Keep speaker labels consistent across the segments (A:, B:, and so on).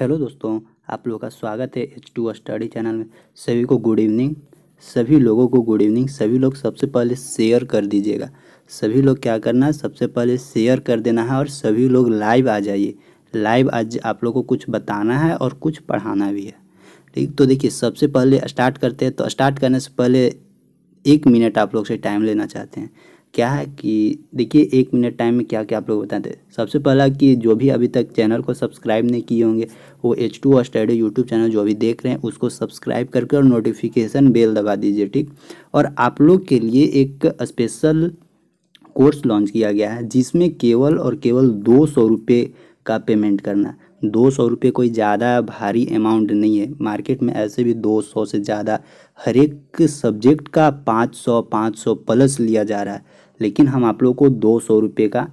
A: hello दोस्तों आप लोगों का स्वागत है एच टू स्टडी चैनल में सभी को गुड इवनिंग सभी लोगों को गुड इवनिंग सभी लोग सबसे पहले शेयर कर दीजिएगा सभी लोग क्या करना है सबसे पहले शेयर कर देना है और सभी लोग लाइव आ जाइए लाइव आज आप लोगों को कुछ बताना है और कुछ पढ़ाना भी है ठीक तो देखिए सबसे पहले स्टार्ट करते हैं तो स्टार्ट करने से पहले एक मिनट आप लोग से टाइम लेना चाहते हैं क्या है कि देखिए एक मिनट टाइम में क्या क्या आप लोग बताते हैं सबसे पहला कि जो भी अभी तक चैनल को सब्सक्राइब नहीं किए होंगे वो H two study YouTube channel जो अभी देख रहे हैं उसको सब्सक्राइब करके और नोटिफिकेशन बेल दबा दीजिए ठीक और आप लोग के लिए एक स्पेशल कोर्स लॉन्च किया गया है जिसमें केवल और केवल दो सौ रुपये का पेमेंट करना दो सौ रुपये कोई ज़्यादा भारी अमाउंट नहीं है मार्केट में ऐसे भी दो सौ से ज़्यादा हर एक सब्जेक्ट का पाँच सौ पाँच सौ प्लस लिया जा रहा है लेकिन हम आप लोग को दो सौ रुपये का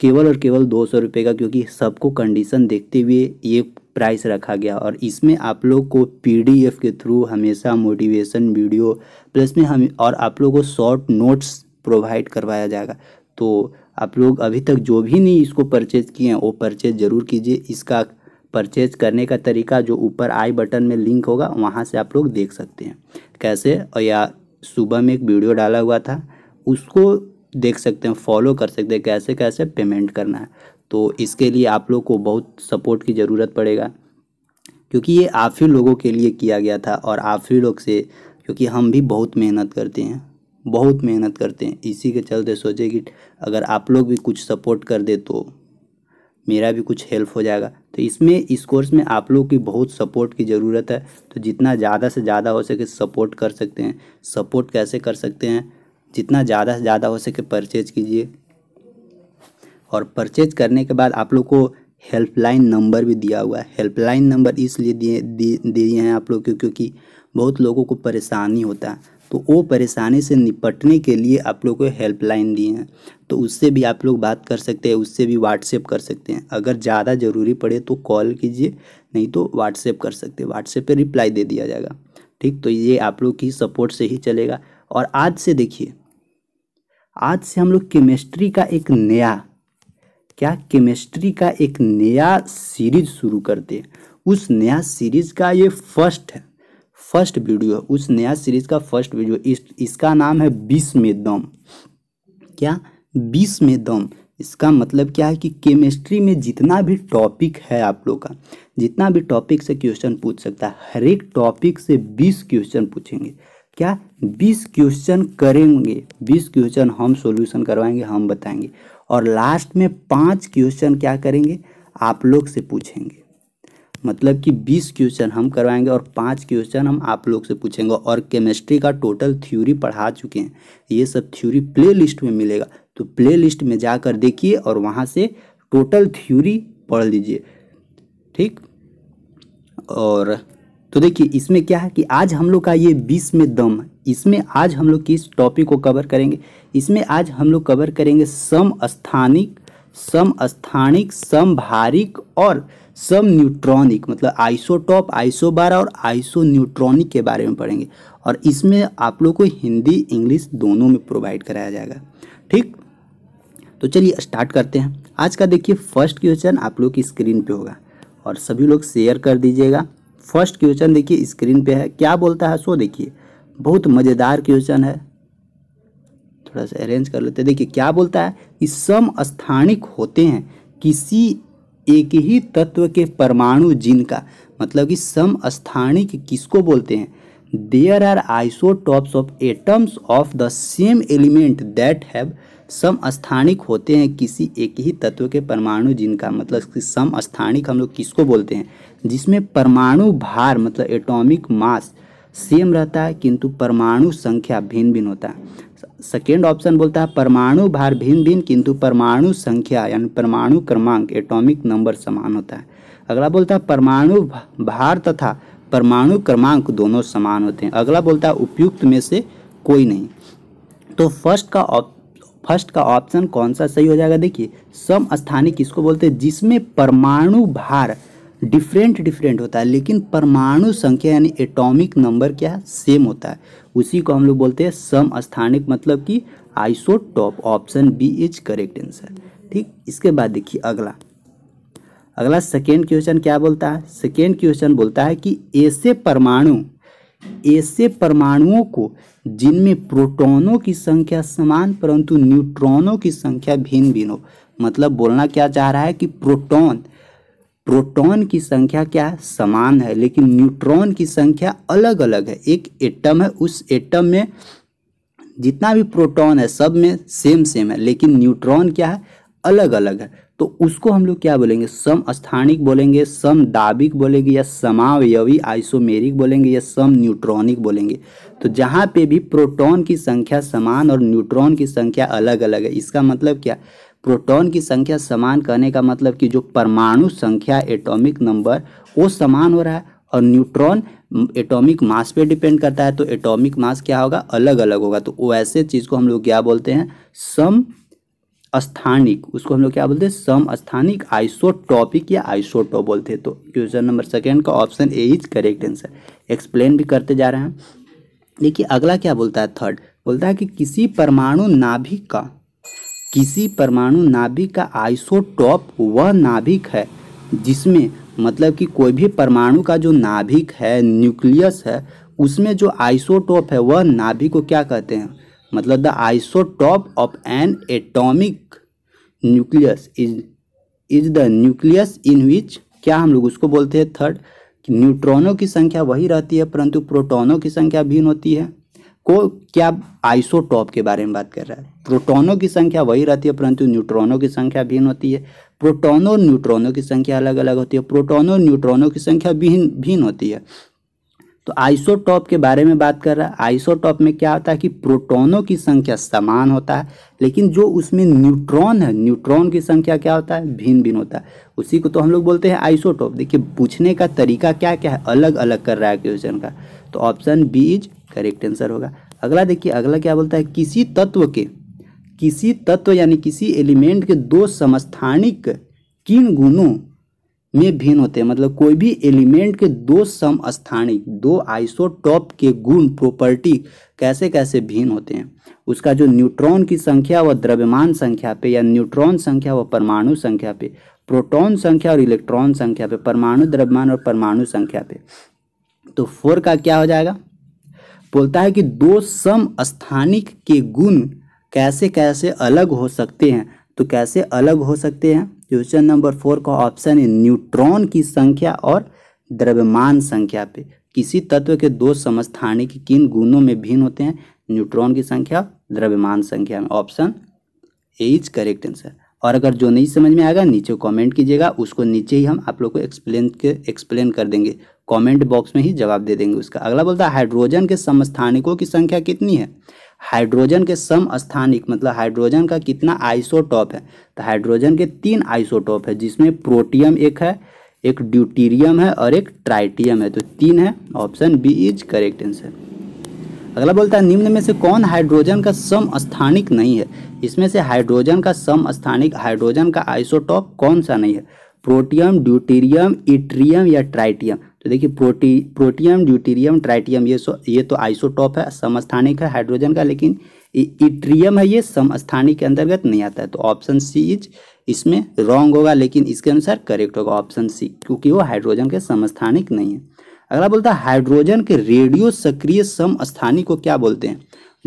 A: केवल और केवल दो सौ रुपये का क्योंकि सबको कंडीशन देखते हुए ये प्राइस रखा गया और इसमें आप लोग को पीडीएफ के थ्रू हमेशा मोटिवेशन वीडियो प्लस में हम और आप लोग को शॉर्ट नोट्स प्रोवाइड करवाया जाएगा तो आप लोग अभी तक जो भी नहीं इसको परचेज़ किए हैं वो परचेज़ ज़रूर कीजिए इसका परचेज करने का तरीका जो ऊपर आई बटन में लिंक होगा वहाँ से आप लोग देख सकते हैं कैसे और या सुबह में एक वीडियो डाला हुआ था उसको देख सकते हैं फॉलो कर सकते हैं कैसे कैसे पेमेंट करना है तो इसके लिए आप लोग को बहुत सपोर्ट की ज़रूरत पड़ेगा क्योंकि ये आप ही लोगों के लिए किया गया था और आप ही लोग से क्योंकि हम भी बहुत मेहनत करते हैं बहुत मेहनत करते हैं इसी के चलते सोचे कि अगर आप लोग भी कुछ सपोर्ट कर दे तो मेरा भी कुछ हेल्प हो जाएगा तो इसमें इस कोर्स में आप लोग की बहुत सपोर्ट की ज़रूरत है तो जितना ज़्यादा से ज़्यादा हो सके सपोर्ट कर सकते हैं सपोर्ट कैसे कर सकते हैं जितना ज़्यादा से ज़्यादा हो सके परचेज कीजिए और परचेज करने के बाद आप लोग को हेल्पलाइन नंबर भी दिया हुआ है हेल्पलाइन नंबर इसलिए दिए दिए हैं आप लोग को क्योंकि बहुत लोगों को परेशानी होता है तो वो परेशानी से निपटने के लिए आप लोग को हेल्पलाइन दिए हैं तो उससे भी आप लोग बात कर सकते हैं उससे भी व्हाट्सएप कर सकते हैं अगर ज़्यादा ज़रूरी पड़े तो कॉल कीजिए नहीं तो व्हाट्सएप कर सकते हैं व्हाट्सएप पर रिप्लाई दे दिया जाएगा ठीक तो ये आप लोग की सपोर्ट से ही चलेगा और आज से देखिए आज से हम लोग केमिस्ट्री का एक नया क्या केमिस्ट्री का एक नया सीरीज शुरू करते हैं उस नया सीरीज का ये फर्स्ट है फर्स्ट वीडियो है उस नया सीरीज का फर्स्ट वीडियो इस इसका नाम है बीस में दम क्या बीस में दम इसका मतलब क्या है कि केमिस्ट्री में जितना भी टॉपिक है आप लोग का जितना भी टॉपिक से क्वेश्चन पूछ सकता है हर एक टॉपिक से बीस क्वेश्चन पूछेंगे क्या 20 क्वेश्चन करेंगे 20 क्वेश्चन हम सॉल्यूशन करवाएंगे हम बताएंगे और लास्ट में पांच क्वेश्चन क्या करेंगे आप लोग से पूछेंगे मतलब कि 20 क्वेश्चन हम करवाएंगे और पांच क्वेश्चन हम आप लोग से पूछेंगे और केमिस्ट्री का टोटल थ्योरी पढ़ा चुके हैं ये सब थ्योरी प्ले लिस्ट में मिलेगा तो प्ले लिस्ट में जाकर देखिए और वहाँ से टोटल थ्योरी पढ़ लीजिए ठीक और तो देखिए इसमें क्या है कि आज हम लोग का ये बीस में दम इसमें आज हम लोग किस टॉपिक को कवर करेंगे इसमें आज हम लोग कवर करेंगे सम स्थानिक सम स्थानिक भारिक और सम न्यूट्रॉनिक मतलब आइसोटॉप बारह और आइसो न्यूट्रॉनिक के बारे में पढ़ेंगे और इसमें आप लोग को हिंदी इंग्लिश दोनों में प्रोवाइड कराया जाएगा ठीक तो चलिए स्टार्ट करते हैं आज का देखिए फर्स्ट क्वेश्चन आप लोग की स्क्रीन पर होगा और सभी लोग शेयर कर दीजिएगा फर्स्ट क्वेश्चन देखिए स्क्रीन पे है क्या बोलता है सो देखिए बहुत मज़ेदार क्वेश्चन है थोड़ा सा अरेंज कर लेते हैं देखिए क्या बोलता है कि सम स्थानिक होते हैं किसी एक ही तत्व के परमाणु जिनका मतलब कि सम स्थानिक किसको बोलते हैं there are isotopes of atoms of the same element that have सम स्थानिक होते हैं किसी एक ही तत्व के परमाणु जिनका मतलब कि सम स्थानिक हम लोग किसको बोलते हैं जिसमें परमाणु भार मतलब एटॉमिक मास सेम रहता है किंतु परमाणु संख्या भिन्न भिन्न होता है सेकेंड ऑप्शन बोलता है परमाणु भार भिन्न भिन्न किंतु परमाणु संख्या यानी परमाणु क्रमांक एटॉमिक नंबर समान होता है अगला बोलता है परमाणु भार तथा परमाणु क्रमांक दोनों समान होते हैं अगला बोलता है उपयुक्त में से कोई नहीं तो फर्स्ट का फर्स्ट का ऑप्शन कौन सा सही हो जाएगा देखिए सम स्थानिक किसको बोलते हैं जिसमें परमाणु भार डिफरेंट डिफरेंट होता है लेकिन परमाणु संख्या यानी एटॉमिक नंबर क्या है सेम होता है उसी को हम लोग बोलते हैं सम स्थानिक मतलब कि isotope option B is correct answer ठीक इसके बाद देखिए अगला अगला सेकेंड क्वेश्चन क्या बोलता है सेकेंड क्वेश्चन बोलता है कि ऐसे परमाणु ऐसे परमाणुओं को जिनमें प्रोटॉनों की संख्या समान परंतु न्यूट्रॉनों की संख्या भिन्न भिन्न हो मतलब बोलना क्या चाह रहा है कि प्रोटॉन प्रोटॉन की संख्या क्या है समान है लेकिन न्यूट्रॉन की संख्या अलग अलग है एक एटम है उस एटम में जितना भी प्रोटॉन है सब में सेम सेम है लेकिन न्यूट्रॉन क्या है अलग अलग है तो उसको हम लोग क्या बोलेंगे सम स्थानिक बोलेंगे सम दाबिक बोलेंगे या समावयवी आइसोमेरिक बोलेंगे या सम न्यूट्रॉनिक बोलेंगे तो जहाँ पे भी प्रोटॉन की संख्या समान और न्यूट्रॉन की संख्या अलग अलग है इसका मतलब क्या प्रोटॉन की संख्या समान कहने का मतलब कि जो परमाणु संख्या एटॉमिक नंबर वो समान हो रहा है और न्यूट्रॉन एटॉमिक मास पे डिपेंड करता है तो एटॉमिक मास क्या होगा अलग अलग होगा तो वैसे चीज़ को हम लोग क्या बोलते हैं सम स्थानिक उसको हम लोग क्या बोलते हैं सम स्थानिक आइसोटॉपिक या आइसोटॉप बोलते हैं तो क्वेश्चन नंबर सेकेंड का option A is correct answer explain भी करते जा रहे हैं देखिए अगला क्या बोलता है थर्ड बोलता है कि किसी परमाणु नाभिक का किसी परमाणु नाभिक का आइसोटॉप वह नाभिक है जिसमें मतलब कि कोई भी परमाणु का जो नाभिक है न्यूक्लियस है उसमें जो आइसोटॉप है वह नाभिक को क्या कहते हैं मतलब the isotope of an atomic nucleus is is the nucleus in which क्या हम लोग उसको बोलते हैं थर्ड कि न्यूट्रॉनों की संख्या वही रहती है परंतु प्रोटॉनों की संख्या भिन्न होती है को क्या आइसोटॉप के बारे में बात कर रहा है प्रोटॉनों की संख्या वही रहती है परंतु न्यूट्रॉनों की संख्या भिन्न होती है प्रोटॉनों न्यूट्रॉनों की संख्या अलग अलग होती है प्रोटॉनों न्यूट्रॉनों की संख्या भिन्न भिन्न होती है तो आइसोटॉप के बारे में बात कर रहा है आइसोटॉप में क्या होता है कि प्रोटोनों की संख्या समान होता है लेकिन जो उसमें न्यूट्रॉन है न्यूट्रॉन की संख्या क्या होता है भिन्न भिन्न होता है उसी को तो हम लोग बोलते हैं आइसोटॉप देखिए पूछने का तरीका क्या क्या है अलग अलग कर रहा है क्वेश्चन का तो option B is correct answer होगा अगला देखिए अगला क्या बोलता है किसी तत्व के किसी तत्व यानी किसी एलिमेंट के दो समस्थानिक किन गुणों में भिन्न होते हैं मतलब कोई भी एलिमेंट के दो समस्थानिक दो आइसोटॉप के गुण प्रॉपर्टी कैसे कैसे भिन्न होते हैं उसका जो न्यूट्रॉन की संख्या व द्रव्यमान संख्या पे या न्यूट्रॉन संख्या व परमाणु संख्या पे प्रोटॉन संख्या और इलेक्ट्रॉन संख्या पे परमाणु द्रव्यमान और परमाणु संख्या पे तो फोर का क्या हो जाएगा बोलता है कि दो सम स्थानिक के गुण कैसे कैसे अलग हो सकते हैं तो कैसे अलग हो सकते हैं क्वेश्चन नंबर फोर का ऑप्शन है न्यूट्रॉन की संख्या और द्रव्यमान संख्या पे किसी तत्व के दो समस्थानिक किन गुणों में भिन्न होते हैं न्यूट्रॉन की संख्या द्रव्यमान संख्या में option A is correct answer और अगर जो नहीं समझ में आएगा नीचे कमेंट कीजिएगा उसको नीचे ही हम आप लोग को एक्सप्लेन के एक्सप्लेन कर देंगे कमेंट बॉक्स में ही जवाब दे देंगे उसका अगला बोलता है हाइड्रोजन के समस्थानिकों की संख्या कितनी है हाइड्रोजन के सम स्थानिक मतलब हाइड्रोजन का कितना आइसोटॉप है तो हाइड्रोजन के तीन आइसोटॉप है जिसमें प्रोटियम एक है एक ड्यूटीरियम है और एक ट्राइटियम है तो तीन है option B is correct answer अगला बोलता है निम्न में से कौन हाइड्रोजन का सम स्थानिक नहीं है इसमें से हाइड्रोजन का सम स्थानिक हाइड्रोजन का आइसोटॉप कौन सा नहीं है प्रोटियम ड्यूटीरियम इट्रियम या ट्राइटियम देखिए प्रोटी प्रोटियम ड्यूटीरियम ट्राइटियम ये सो ये तो आइसोटॉप है समस्थानिक है हाइड्रोजन का लेकिन इट्रियम है ये समस्थानिक के अंतर्गत नहीं आता है तो ऑप्शन सी इज इसमें रॉन्ग होगा लेकिन इसके अनुसार करेक्ट होगा ऑप्शन सी क्योंकि वो हाइड्रोजन के समस्थानिक नहीं है अगला बोलता है हाइड्रोजन के रेडियो सक्रिय समस्थानिक को क्या बोलते हैं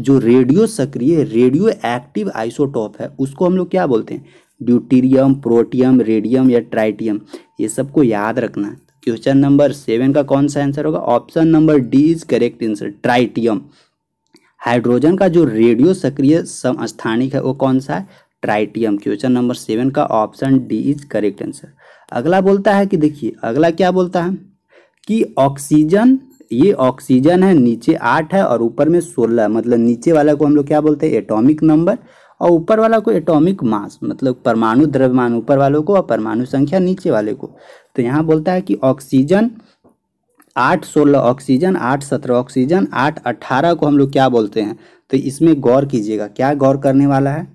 A: जो रेडियो सक्रिय रेडियो एक्टिव आइसोटॉप है उसको हम लोग क्या बोलते हैं ड्यूटीरियम प्रोटियम रेडियम या ट्राइटियम ये सबको याद रखना है क्वेश्चन नंबर सेवन का कौन सा आंसर होगा option number D is correct answer tritium hydrogen का जो रेडियो सक्रिय स्थानिक है वो कौन सा है ट्राइटियम क्वेश्चन नंबर सेवन का option D is correct answer अगला बोलता है कि देखिए अगला क्या बोलता है कि ऑक्सीजन ये ऑक्सीजन है नीचे आठ है और ऊपर में सोलह मतलब नीचे वाला को हम लोग क्या बोलते हैं एटॉमिक नंबर और ऊपर वाला को एटॉमिक मास मतलब परमाणु द्रव्यमान ऊपर वालों को और परमाणु संख्या नीचे वाले को तो यहाँ बोलता है कि ऑक्सीजन आठ सोलह ऑक्सीजन आठ सत्रह ऑक्सीजन आठ अट्ठारह को हम लोग क्या बोलते हैं तो इसमें गौर कीजिएगा क्या गौर करने वाला है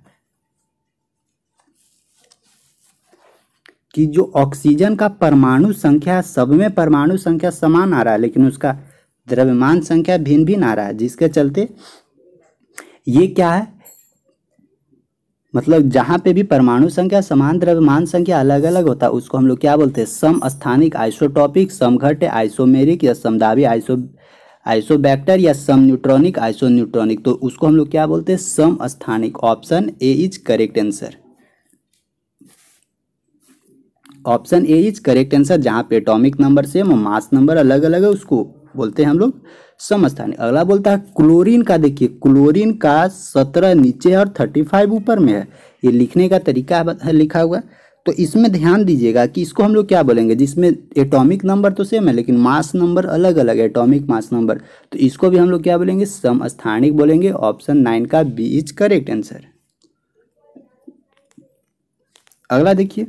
A: कि जो ऑक्सीजन का परमाणु संख्या सब में परमाणु संख्या समान आ रहा है लेकिन उसका द्रव्यमान संख्या भिन्न भिन्न आ रहा है जिसके चलते ये क्या है मतलब जहाँ पे भी परमाणु संख्या समान द्रव्यमान संख्या अलग अलग होता है उसको हम लोग क्या बोलते हैं सम स्थानिक आइसोटॉपिक समघट्य आइसोमेरिक या समदावी आइसो आइसोबैक्टर या सम न्यूट्रॉनिक आइसो न्यूट्रॉनिक तो उसको हम लोग क्या बोलते हैं सम स्थानिक option A is correct answer option A is correct answer जहाँ पे एटॉमिक नंबर सेम और मास नंबर अलग अलग है उसको बोलते हैं हम लोग समस्थानी अगला बोलता है क्लोरीन का देखिए क्लोरीन का सत्रह नीचे है और थर्टी फाइव ऊपर में है ये लिखने का तरीका है लिखा हुआ तो इसमें ध्यान दीजिएगा कि इसको हम लोग क्या बोलेंगे जिसमें एटॉमिक नंबर तो सेम है लेकिन मास नंबर अलग अलग है एटॉमिक मास नंबर तो इसको भी हम लोग क्या बोलेंगे समस्थानिक बोलेंगे ऑप्शन नाइन का बी इज करेक्ट आंसर अगला देखिए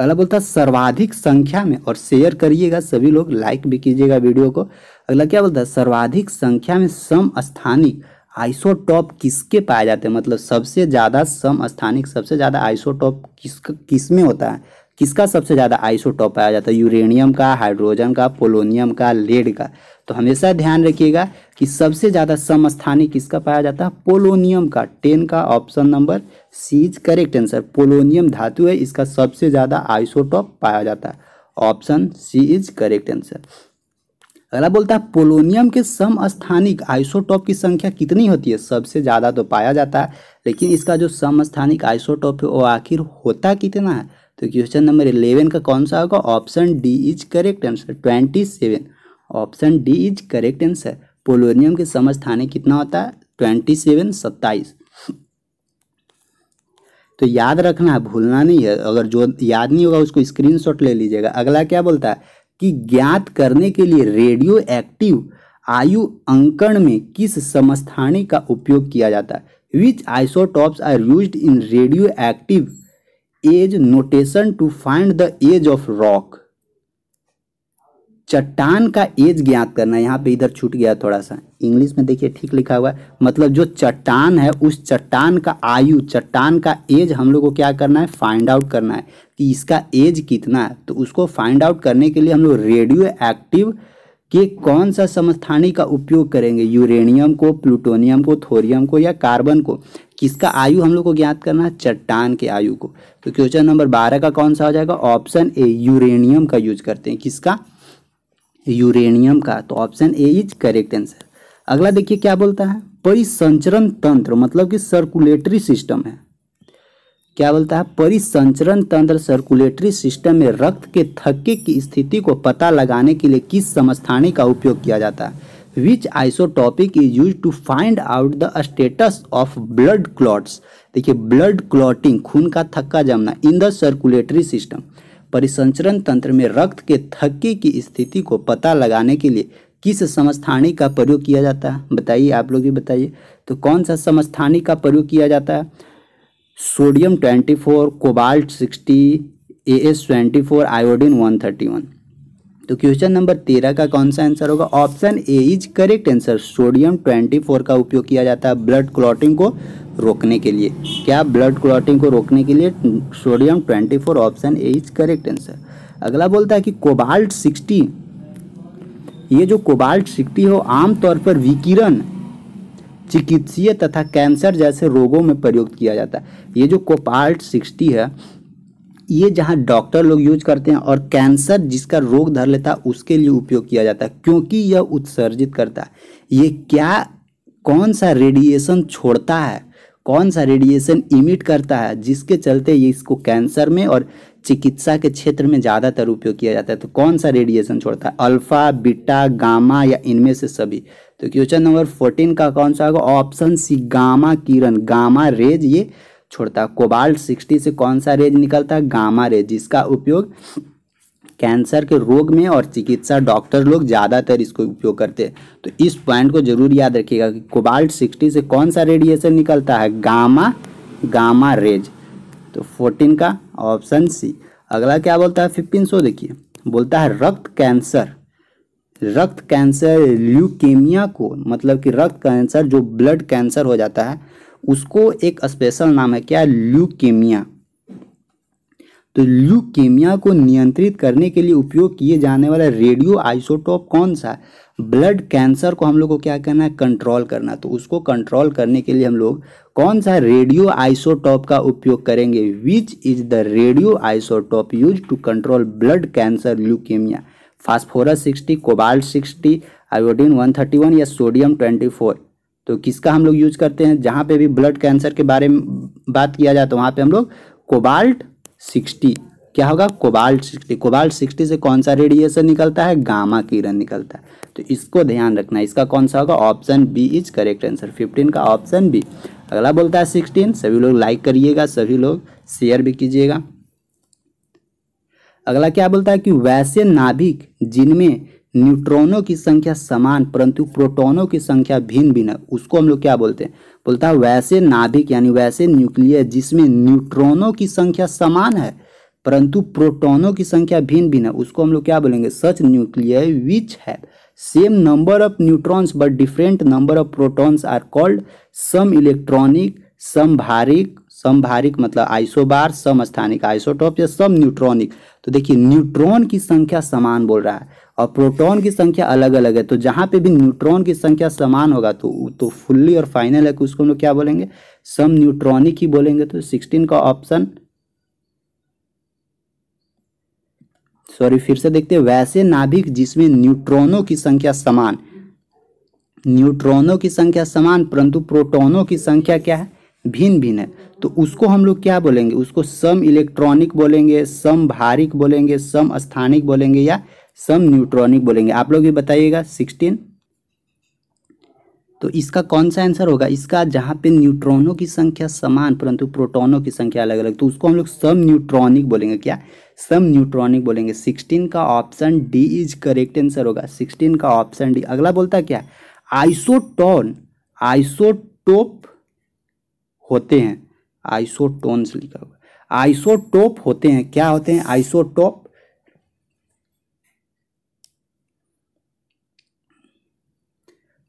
A: अगला बोलता है सर्वाधिक संख्या में और शेयर करिएगा सभी लोग लाइक भी कीजिएगा वीडियो को अगला क्या बोलता है सर्वाधिक संख्या में सम स्थानिक आइसोटॉप किसके पाए जाते हैं मतलब सबसे ज़्यादा सम स्थानिक सबसे ज़्यादा आइसोटॉप किस किस में होता है किसका सबसे ज़्यादा आइसोटॉप पाया जाता है यूरेनियम का हाइड्रोजन का पोलोनियम का लेड का तो हमेशा ध्यान रखिएगा कि सबसे ज़्यादा समस्थानी किसका पाया जाता है पोलोनियम का टेन का option number C is correct answer polonium धातु है इसका सबसे ज़्यादा आइसोटॉप पाया जाता है option C is correct answer अगला बोलता है पोलोनियम के समस्थानिक आइसोटॉप की संख्या कितनी होती है सबसे ज़्यादा तो पाया जाता है लेकिन इसका जो समस्थानिक आइसोटॉप है वो आखिर होता कितना है तो क्वेश्चन नंबर इलेवन का कौन सा होगा option D is correct answer twenty seven option D is correct answer polonium के समस्थाने कितना होता है ट्वेंटी सेवन सत्ताईस तो याद रखना है भूलना नहीं है अगर जो याद नहीं होगा उसको स्क्रीनशॉट ले लीजिएगा अगला क्या बोलता है कि ज्ञात करने के लिए रेडियो एक्टिव आयु अंकन में किस समस्थानी का उपयोग किया जाता है which isotopes are use in radio active age notation to find the age of rock चट्टान का एज ज्ञात करना यहाँ पे इधर छूट गया थोड़ा सा इंग्लिश में देखिए ठीक लिखा हुआ है मतलब जो चट्टान है उस चट्टान का आयु चट्टान का एज हम लोग को क्या करना है फाइंड आउट करना है कि इसका एज कितना है तो उसको फाइंड आउट करने के लिए हम लोग रेडियो एक्टिव के कौन सा समस्थानी का उपयोग करेंगे यूरेनियम को प्लूटोनियम को थोरियम को या कार्बन को किसका आयु हम लोग को ज्ञात करना है चट्टान के आयु को तो क्वेश्चन नंबर बारह का कौन सा हो जाएगा ऑप्शन ए यूरेनियम का यूज करते हैं किसका यूरेनियम का तो option A is correct answer अगला देखिए क्या बोलता है परिसंचरण तंत्र मतलब कि सर्कुलेटरी सिस्टम है क्या बोलता है परिसंचरण तंत्र सर्कुलेटरी सिस्टम में रक्त के थक्के की स्थिति को पता लगाने के लिए किस समस्थानी का उपयोग किया जाता है which isotopic is use to find out the status of blood clots देखिए ब्लड क्लॉटिंग खून का थक्का जमना इन द सर्कुलेटरी सिस्टम परिसंचरण तंत्र में रक्त के थक्के की स्थिति को पता लगाने के लिए किस समस्थानी का प्रयोग किया जाता है बताइए आप लोग भी बताइए तो कौन सा समस्थानी का प्रयोग किया जाता है sodium twenty four cobalt sixty A S twenty four iodine one thirty one तो क्वेश्चन नंबर तेरह का कौन सा आंसर होगा option A is correct answer sodium twenty four का उपयोग किया जाता है ब्लड क्लॉटिंग को रोकने के लिए क्या ब्लड क्लॉटिंग को रोकने के लिए sodium twenty four option A is correct answer अगला बोलता है कि कोबाल्ट सिक्सटी ये जो कोबाल्ट सिक्सटी हो आमतौर पर विकिरण चिकित्सीय तथा कैंसर जैसे रोगों में प्रयोग किया जाता है ये जो कोपाल्ट सिक्सटी है ये जहाँ डॉक्टर लोग यूज करते हैं और कैंसर जिसका रोग धर लेता है उसके लिए उपयोग किया जाता है क्योंकि यह उत्सर्जित करता है ये क्या कौन सा रेडिएशन छोड़ता है कौन सा रेडिएशन इमिट करता है जिसके चलते ये इसको कैंसर में और चिकित्सा के क्षेत्र में ज़्यादातर उपयोग किया जाता है तो कौन सा रेडिएशन छोड़ता है अल्फा बीटा गामा या इनमें से सभी तो क्वेश्चन नंबर फोर्टीन का कौन सा होगा ऑप्शन सी गामा किरण गामा रेज ये छोड़ता है कोबाल्ट सिक्सटी से कौन सा रेज निकलता है गामा रेज जिसका उपयोग कैंसर के रोग में और चिकित्सा डॉक्टर लोग ज़्यादातर इसको उपयोग करते हैं तो इस पॉइंट को जरूर याद रखिएगा कि कोबाल्ट सिक्सटी से कौन सा रेडिएशन निकलता है गामा गामा रेज तो फोर्टीन का ऑप्शन सी अगला क्या बोलता है फिफ्टीन सो देखिए बोलता है रक्त कैंसर रक्त कैंसर ल्यूकेमिया को मतलब कि रक्त कैंसर जो ब्लड कैंसर हो जाता है उसको एक स्पेशल नाम है क्या ल्यूकेमिया तो ल्यूकेमिया को नियंत्रित करने के लिए उपयोग किए जाने वाला रेडियो आइसोटोप कौन सा ब्लड कैंसर को हम लोग को क्या करना है कंट्रोल करना तो उसको कंट्रोल करने के लिए हम लोग कौन सा रेडियो आइसोटॉप का उपयोग करेंगे which is the radio isotope use to control blood cancer leukemia phosphorus sixty cobalt sixty iodine one thirty one या सोडियम ट्वेंटी फोर तो किसका हम लोग यूज करते हैं जहाँ पे भी ब्लड कैंसर के बारे में बात किया जाए तो वहाँ पे हम लोग कोबाल्ट सिक्सटी क्या होगा कोबाल्ट सिक्सटी कोबाल्ट सिक्सटी से कौन सा रेडिएशन निकलता है गामा किरण निकलता है तो इसको ध्यान रखना इसका कौन सा होगा option B is correct answer fifteen का ऑप्शन बी अगला बोलता है सिक्सटीन सभी लोग लाइक करिएगा सभी लोग शेयर भी कीजिएगा अगला क्या बोलता है कि वैसे नाभिक जिनमें न्यूट्रॉनों की संख्या समान परंतु प्रोटॉनों की संख्या भिन्न भिन्न है उसको हम लोग क्या बोलते हैं बोलता है वैसे नाभिक यानी वैसे न्यूक्लियर जिसमें न्यूट्रॉनों की संख्या समान है परंतु प्रोटॉनों की संख्या भिन्न भिन्न है उसको हम लोग क्या बोलेंगे सच न्यूक्लियर विच है same number of neutrons but different number of protons are called सम इलेक्ट्रॉनिक सम सम समभारिक मतलब आइसोबार सम स्थानिक आइसोटॉप या सम न्यूट्रॉनिक तो देखिए न्यूट्रॉन की संख्या समान बोल रहा है और प्रोटॉन की संख्या अलग अलग है तो जहाँ पे भी न्यूट्रॉन की संख्या समान होगा तो तो फुल्ली और फाइनल है कि उसको हम लोग क्या बोलेंगे सम न्यूट्रॉनिक ही बोलेंगे तो सिक्सटीन का ऑप्शन सॉरी फिर से देखते हैं वैसे नाभिक जिसमें न्यूट्रॉनों की संख्या समान न्यूट्रॉनों की संख्या समान परंतु प्रोटॉनों की संख्या क्या है भिन्न भिन्न है तो उसको हम लोग क्या बोलेंगे उसको सम इलेक्ट्रॉनिक बोलेंगे सम भारिक बोलेंगे सम स्थानिक बोलेंगे या सम न्यूट्रॉनिक बोलेंगे आप लोग भी बताइएगा सिक्सटीन तो इसका कौन सा आंसर होगा इसका जहाँ पे न्यूट्रॉनों की संख्या समान परंतु प्रोटॉनों की संख्या अलग अलग तो उसको हम लोग सम न्यूट्रॉनिक बोलेंगे क्या सम न्यूट्रॉनिक बोलेंगे सिक्सटीन का option D is correct answer होगा सिक्सटीन का ऑप्शन डी अगला बोलता क्या आइसोटोन आइसोटोप होते हैं आइसोटोन्स लिखा होगा आइसोटोप होते हैं क्या होते हैं आइसोटोप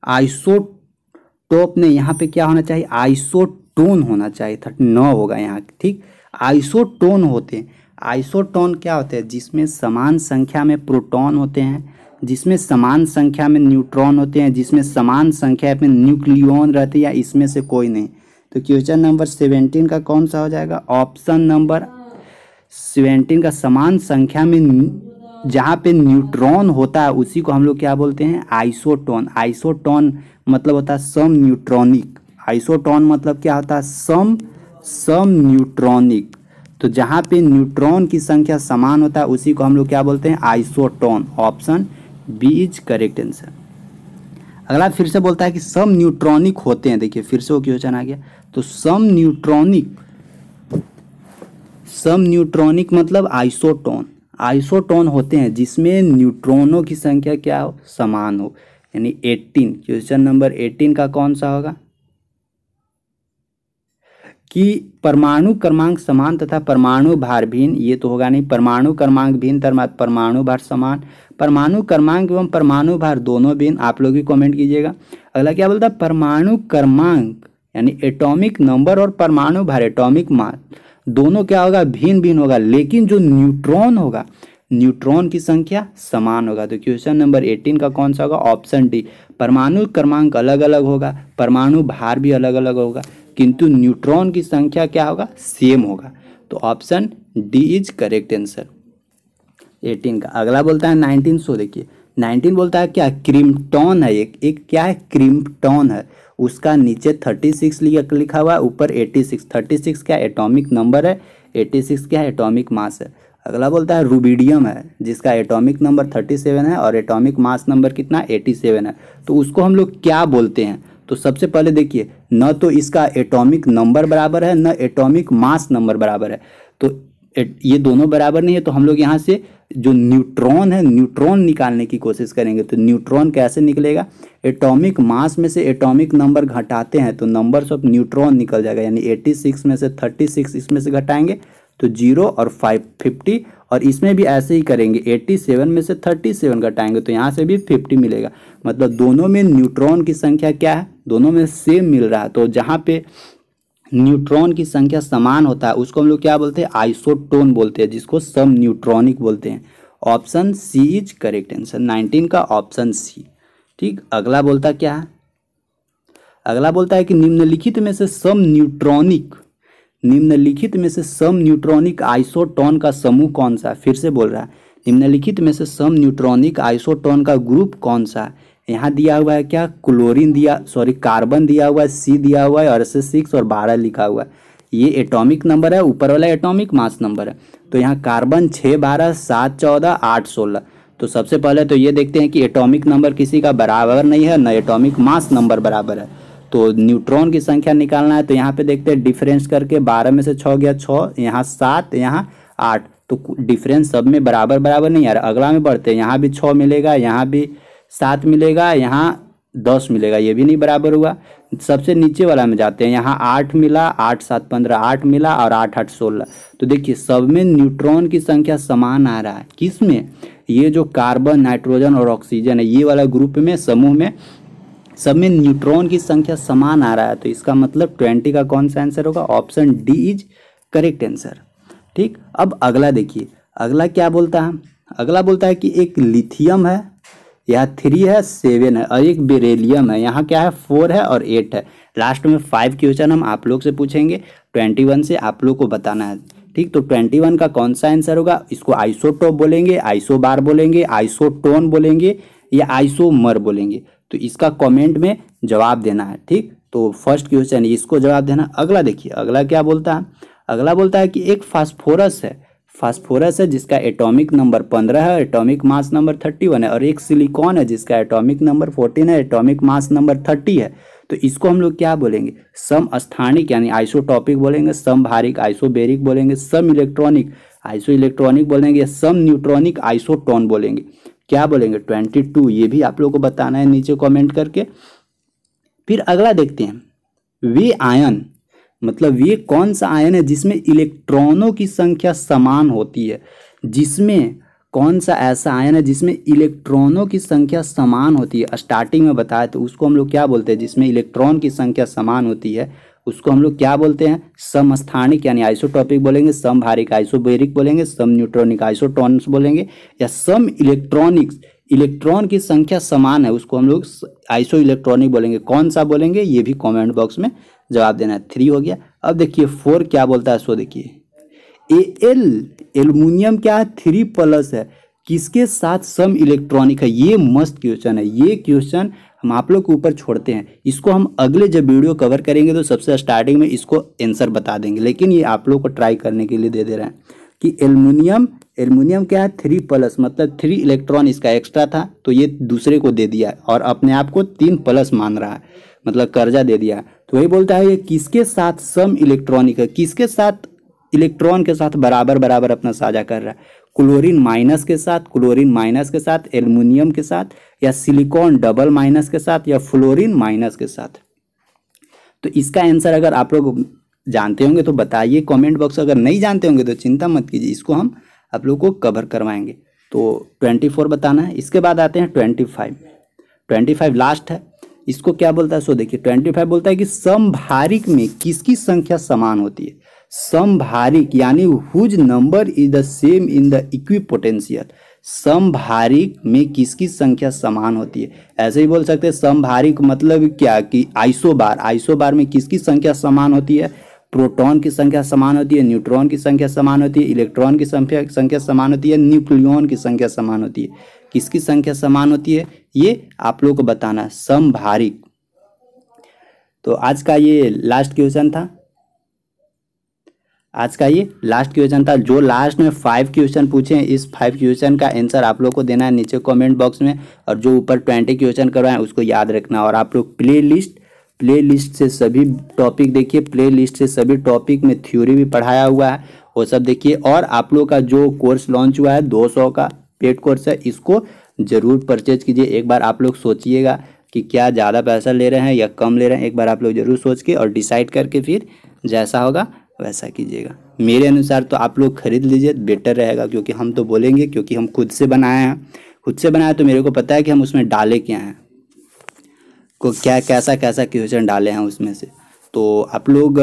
A: आइसोटोप ने यहाँ पे क्या होना चाहिए आइसोटोन होना चाहिए थर्टी नौ होगा यहाँ ठीक आइसोटोन होते हैं आइसोटोन क्या होते हैं जिसमें समान संख्या में प्रोटॉन होते हैं जिसमें समान संख्या में न्यूट्रॉन होते हैं जिसमें समान संख्या में न्यूक्लियन रहते हैं या इसमें से कोई नहीं तो क्वेश्चन नंबर सेवेंटीन का कौन सा हो जाएगा ऑप्शन नंबर सेवेंटीन का समान संख्या में जहाँ पे न्यूट्रॉन होता है उसी को हम लोग क्या बोलते हैं आइसोटोन आइसोटोन मतलब होता है सम न्यूट्रॉनिक आइसोटोन मतलब क्या होता है सम सम न्यूट्रॉनिक तो जहाँ पे न्यूट्रॉन की संख्या समान होता है उसी को हम लोग क्या बोलते हैं isotone option B is correct answer अगला फिर से बोलता है कि सम न्यूट्रॉनिक होते हैं देखिए फिर से वो क्वेश्चन आ गया तो सम न्यूट्रॉनिक सम न्यूट्रॉनिक मतलब आइसोटोन आइसोटोन होते हैं जिसमें न्यूट्रॉनों की संख्या क्या हो समान हो यानी एट्टीन क्वेश्चन नंबर एट्टीन का कौन सा होगा कि परमाणु क्रमांक समान तथा परमाणु भार भिन्न ये तो होगा नहीं परमाणु क्रमांक भिन्न परमाणु भार समान परमाणु क्रमांक एवं परमाणु भार दोनों भिन्न आप लोग ही कमेंट कीजिएगा अगला क्या बोलता है परमाणु क्रमांक यानी एटॉमिक नंबर और परमाणु भार एटॉमिक मास दोनों क्या होगा भिन्न भिन्न होगा लेकिन जो न्यूट्रॉन होगा न्यूट्रॉन की संख्या समान होगा तो क्वेश्चन नंबर 18 का कौन सा होगा ऑप्शन डी परमाणु क्रमांक अलग अलग होगा परमाणु भार भी अलग अलग होगा किंतु न्यूट्रॉन की संख्या क्या होगा सेम होगा तो option D is correct answer 18 का अगला बोलता है 19 सो देखिए 19 बोलता है क्या क्रिम्टॉन है एक एक क्या है क्रिम्टॉन है उसका नीचे थर्टी सिक्स लिखा हुआ है ऊपर एटी सिक्स थर्टी सिक्स क्या एटॉमिक नंबर है एटी सिक्स क्या है एटॉमिक मास है अगला बोलता है रूबीडियम है जिसका एटॉमिक नंबर थर्टी सेवन है और एटॉमिक मास नंबर कितना एटी सेवन है तो उसको हम लोग क्या बोलते हैं तो सबसे पहले देखिए न तो इसका एटॉमिक नंबर बराबर है न एटॉमिक मास नंबर बराबर है तो ये दोनों बराबर नहीं है तो हम लोग यहाँ से जो न्यूट्रॉन है न्यूट्रॉन निकालने की कोशिश करेंगे तो न्यूट्रॉन कैसे निकलेगा एटॉमिक मास में से एटॉमिक नंबर घटाते हैं तो नंबर्स ऑफ न्यूट्रॉन निकल जाएगा यानी 86 में से 36 इसमें से घटाएंगे तो जीरो और फाइव फिफ्टी और इसमें भी ऐसे ही करेंगे 87 में से 37 घटाएंगे तो यहाँ से भी 50 मिलेगा मतलब दोनों में न्यूट्रॉन की संख्या क्या है दोनों में सेम मिल रहा है तो जहाँ पे न्यूट्रॉन की संख्या समान होता है उसको हम लोग क्या बोलते हैं आइसोटोन बोलते हैं जिसको सम न्यूट्रॉनिक बोलते हैं option C is correct answer nineteen का ऑप्शन सी ठीक अगला बोलता क्या है अगला बोलता है कि निम्नलिखित में से सम न्यूट्रॉनिक निम्नलिखित में से सम न्यूट्रॉनिक आइसोटोन का समूह कौन सा फिर से बोल रहा है निम्नलिखित में से सम न्यूट्रॉनिक आइसोटोन का ग्रुप कौन सा है यहाँ दिया हुआ है क्या क्लोरीन दिया सॉरी कार्बन दिया हुआ है सी दिया हुआ है और एस सिक्स और बारह लिखा हुआ है ये एटॉमिक नंबर है ऊपर वाला एटॉमिक मास नंबर है तो यहाँ कार्बन छः बारह सात चौदह आठ सोलह तो सबसे पहले तो ये देखते हैं कि एटॉमिक नंबर किसी का बराबर नहीं है न एटॉमिक मास नंबर बराबर है तो न्यूट्रॉन की संख्या निकालना है तो यहाँ पे देखते हैं डिफरेंस करके बारह में से छः गया छः यहाँ सात यहाँ आठ तो डिफरेंस सब में बराबर बराबर नहीं आ रहा अगला में बढ़ते हैं यहाँ भी छः मिलेगा यहाँ भी सात मिलेगा यहाँ दस मिलेगा ये भी नहीं बराबर हुआ सबसे नीचे वाला में जाते हैं यहाँ आठ मिला आठ सात पंद्रह आठ मिला और आठ आठ सोलह तो देखिए सब में न्यूट्रॉन की संख्या समान आ रहा है किस में ये जो कार्बन नाइट्रोजन और ऑक्सीजन है ये वाला ग्रुप में समूह में सब में न्यूट्रॉन की संख्या समान आ रहा है तो इसका मतलब ट्वेंटी का कौन सा आंसर होगा option D is correct answer ठीक अब अगला देखिए अगला क्या बोलता है अगला बोलता है कि एक लिथियम है यहाँ थ्री है सेवन है और एक बेरेलियम है यहाँ क्या है फोर है और एट है लास्ट में फाइव क्वेश्चन हम आप लोग से पूछेंगे ट्वेंटी वन से आप लोग को बताना है ठीक तो ट्वेंटी वन का कौन सा आंसर होगा इसको आइसोटोप बोलेंगे आइसो बार बोलेंगे आइसोटोन बोलेंगे या आइसोमर बोलेंगे तो इसका कॉमेंट में जवाब देना है ठीक तो फर्स्ट क्वेश्चन इसको जवाब देना अगला देखिए अगला क्या बोलता है अगला बोलता है कि एक फास्फोरस है फास्फोरस है जिसका एटॉमिक नंबर पंद्रह है atomic mass number thirty one है और एक सिलिकॉन है जिसका एटॉमिक नंबर फोर्टीन है एटॉमिक मास नंबर थर्टी है तो इसको हम लोग क्या बोलेंगे सम स्थानिक यानी आइसोटॉपिक बोलेंगे सम भारिक आइसोबेरिक बोलेंगे सम इलेक्ट्रॉनिक आइसो इलेक्ट्रॉनिक बोलेंगे या सम न्यूट्रॉनिक आइसोटोन बोलेंगे क्या बोलेंगे ट्वेंटी टू ये भी आप लोग को बताना है नीचे कॉमेंट करके फिर अगला देखते हैं वे आयन मतलब ये कौन सा आयन है जिसमें इलेक्ट्रॉनों की संख्या समान होती है जिसमें कौन सा ऐसा आयन है जिसमें इलेक्ट्रॉनों की संख्या समान होती है स्टार्टिंग में बताया तो उसको हम लोग क्या बोलते हैं जिसमें इलेक्ट्रॉन की संख्या समान होती है उसको हम लोग क्या बोलते हैं समस्थानिक यानी आइसोटॉपिक बोलेंगे सम भारिक आइसोबेरिक बोलेंगे सम न्यूट्रॉनिक आइसोटॉनिक्स बोलेंगे या सम इलेक्ट्रॉनिक्स इलेक्ट्रॉन की संख्या समान है उसको हम लोग आइसो इलेक्ट्रॉनिक बोलेंगे कौन सा बोलेंगे ये भी कमेंट बॉक्स में जवाब देना है थ्री हो गया अब देखिए फोर क्या बोलता है सो देखिए ए एल एलुमिनियम क्या है थ्री प्लस है किसके साथ सम इलेक्ट्रॉनिक है ये मस्त क्वेश्चन है ये क्वेश्चन हम आप लोग के ऊपर छोड़ते हैं इसको हम अगले जब वीडियो कवर करेंगे तो सबसे स्टार्टिंग में इसको आंसर बता देंगे लेकिन ये आप लोग को ट्राई करने के लिए दे दे रहे हैं कि एल्यूमिनियम एल्यूमिनियम क्या है थ्री प्लस मतलब थ्री इलेक्ट्रॉन इसका एक्स्ट्रा था तो ये दूसरे को दे दिया और अपने आप को तीन प्लस मान रहा है मतलब कर्जा दे दिया तो वही बोलता है ये किसके साथ सम इलेक्ट्रॉनिक है किसके साथ इलेक्ट्रॉन के साथ बराबर बराबर अपना साझा कर रहा है क्लोरीन माइनस के साथ क्लोरीन माइनस के साथ एल्युमिनियम के साथ या सिलिकॉन डबल माइनस के साथ या फ्लोरीन माइनस के साथ तो इसका आंसर अगर आप लोग जानते होंगे तो बताइए कमेंट बॉक्स अगर नहीं जानते होंगे तो चिंता मत कीजिए इसको हम आप लोग को कवर करवाएंगे तो ट्वेंटी फोर बताना है इसके बाद आते हैं twenty five twenty five last है इसको क्या बोलता है सो देखिए ट्वेंटी फाइव बोलता है कि समभारिक में किसकी संख्या समान होती है समभारिक यानी whose number is the same in the equipotential समभारिक में किसकी संख्या समान होती है ऐसे ही बोल सकते हैं समभारिक मतलब क्या कि आइसो बार आइसो बार में किसकी संख्या समान होती है प्रोटॉन की संख्या समान होती है न्यूट्रॉन की संख्या समान होती है इलेक्ट्रॉन की संख्या संख्या समान होती है न्यूक्लियॉन की संख्या समान होती है किसकी संख्या समान होती है ये आप लोग को बताना समभारिक तो आज का ये लास्ट क्वेश्चन था आज का ये लास्ट क्वेश्चन था जो लास्ट में फाइव क्वेश्चन पूछे हैं इस फाइव क्वेश्चन का आंसर आप लोग को देना है नीचे कमेंट बॉक्स में और जो ऊपर ट्वेंटी क्वेश्चन हैं उसको याद रखना और आप लोग प्ले लिस्ट प्ले लिस्ट से सभी टॉपिक देखिए प्ले लिस्ट से सभी टॉपिक में थ्योरी भी पढ़ाया हुआ है वो सब देखिए और आप लोग का जो कोर्स लॉन्च हुआ है दो का पेड कोर्स है इसको ज़रूर परचेज कीजिए एक बार आप लोग सोचिएगा कि क्या ज़्यादा पैसा ले रहे हैं या कम ले रहे हैं एक बार आप लोग ज़रूर सोच के और डिसाइड करके फिर जैसा होगा वैसा कीजिएगा मेरे अनुसार तो आप लोग खरीद लीजिए बेटर रहेगा क्योंकि हम तो बोलेंगे क्योंकि हम खुद से बनाए हैं खुद से बनाए तो मेरे को पता है कि हम उसमें डाले क्या हैं को क्या कैसा कैसा क्वेश्चन डाले हैं उसमें से तो आप लोग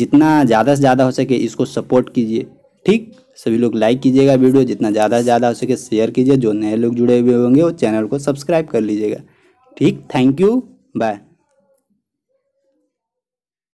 A: जितना ज़्यादा से ज़्यादा हो सके इसको सपोर्ट कीजिए ठीक सभी लोग लाइक कीजिएगा वीडियो जितना ज़्यादा से ज़्यादा हो सके शेयर कीजिए जो नए लोग जुड़े हुए होंगे वो चैनल को सब्सक्राइब कर लीजिएगा ठीक थैंक यू बाय